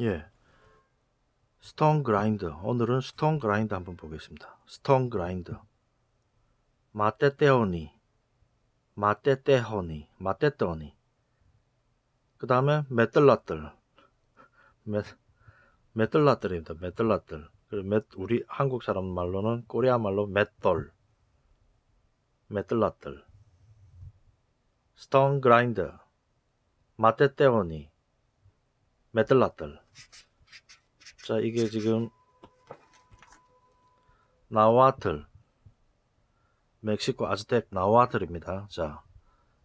예. 스톤 그라인드. 오늘은 스톤 그라인드 한번 보겠습니다. 스톤 그라인드. 마떼떼오니. 마떼떼허니. 마떼떼오니. 그 다음에 메들라들. 메, 메들라들입니다. 메들라들. 그리고 우리 한국 사람 말로는 코리아 말로 메돌 메들라들. 스톤 그라인드. 마떼떼오니. 메들라들 자 이게 지금 나와틀 멕시코 아즈텍 나와틀입니다 자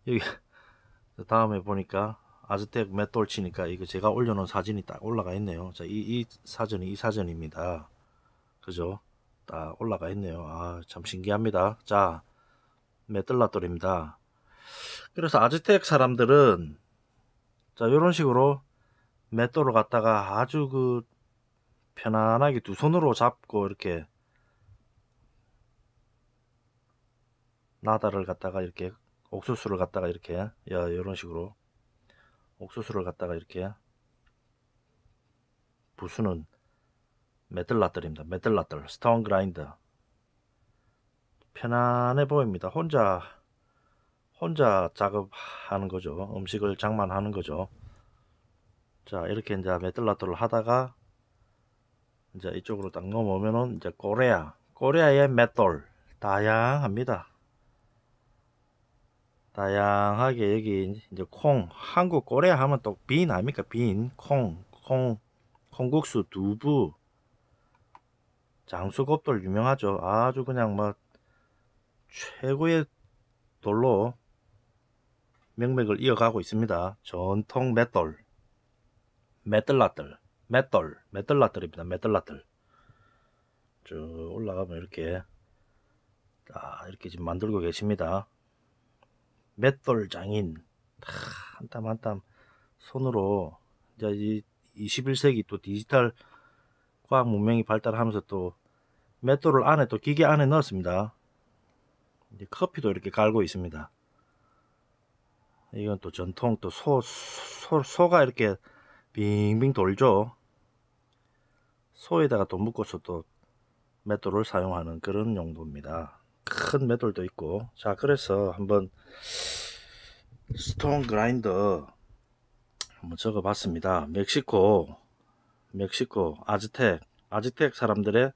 여기 다음에 보니까 아즈텍 맷돌치니까 이거 제가 올려놓은 사진이 딱 올라가 있네요 자이 이 사진이 이 사진입니다 그죠 딱 올라가 있네요 아참 신기합니다 자 메들라돌입니다 그래서 아즈텍 사람들은 자 이런 식으로 맷돌을 갖다가 아주 그 편안하게 두 손으로 잡고 이렇게 나다를 갖다가 이렇게 옥수수를 갖다가 이렇게 야 이런 식으로 옥수수를 갖다가 이렇게 부수는 메들라들입니다. 메들라들 스톤 그라인더 편안해 보입니다. 혼자 혼자 작업하는 거죠. 음식을 장만하는 거죠. 자 이렇게 이제 메들라토를 하다가 이제 이쪽으로 딱 넘어오면은 이제 코레아 코레아의 메돌 다양합니다 다양하게 여기 이제 콩 한국 코레아 하면 또 빈 아닙니까 빈콩 콩, 콩국수 두부 장수곱돌 유명하죠 아주 그냥 막 뭐 최고의 돌로 명맥을 이어가고 있습니다 전통 맷돌 메들라들, 메돌, 메들라들입니다. 메들라들. 쭉 올라가면 이렇게 자, 이렇게 지금 만들고 계십니다. 메돌 장인 한 땀 한 땀 손으로 이제 이 21세기 또 디지털 과학 문명이 발달하면서 또메돌을 안에 또 기계 안에 넣었습니다. 이제 커피도 이렇게 갈고 있습니다. 이건 또 전통 또 소, 소, 소가 이렇게 빙빙 돌죠. 소에다가 돈 묶어서 또 맷돌을 사용하는 그런 용도입니다. 큰 맷돌도 있고 자 그래서 한번 스톤 그라인더 한번 적어 봤습니다. 멕시코 멕시코 아즈텍 아즈텍 사람들의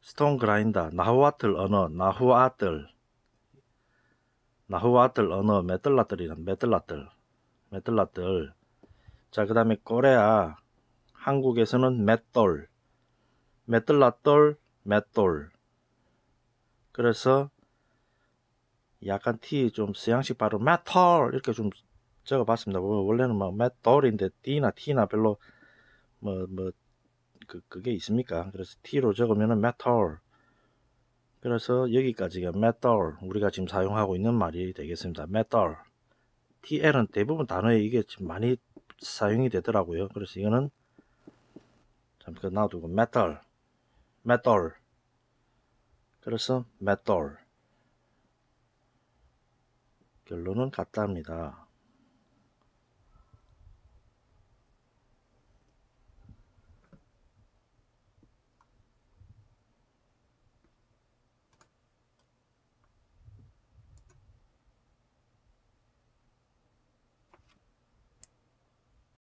스톤 그라인더 나후아틀 언어 나후아틀 나후아틀 언어 메틀라틀이란 메틀라틀 메틀라틀 자, 그 다음에 꺼레아 한국에서는 맷돌. 맷돌라돌, 맷돌. 그래서 약간 티좀 서양식 발음 맷돌 이렇게 좀 적어봤습니다. 뭐 원래는 막 뭐 맷돌인데 띠나 티나 별로 뭐뭐 뭐 그, 그게 있습니까? 그래서 T로 적으면은 m e 그래서 여기까지가 맷돌. 우리가 지금 사용하고 있는 말이 되겠습니다. 맷돌. t l TL은 대부분 단어에 이게 지금 많이 사용이 되더라고요. 그래서 이거는 잠깐 그 놔두고 메탈 메탈 그래서 메탈 결론은 같답니다.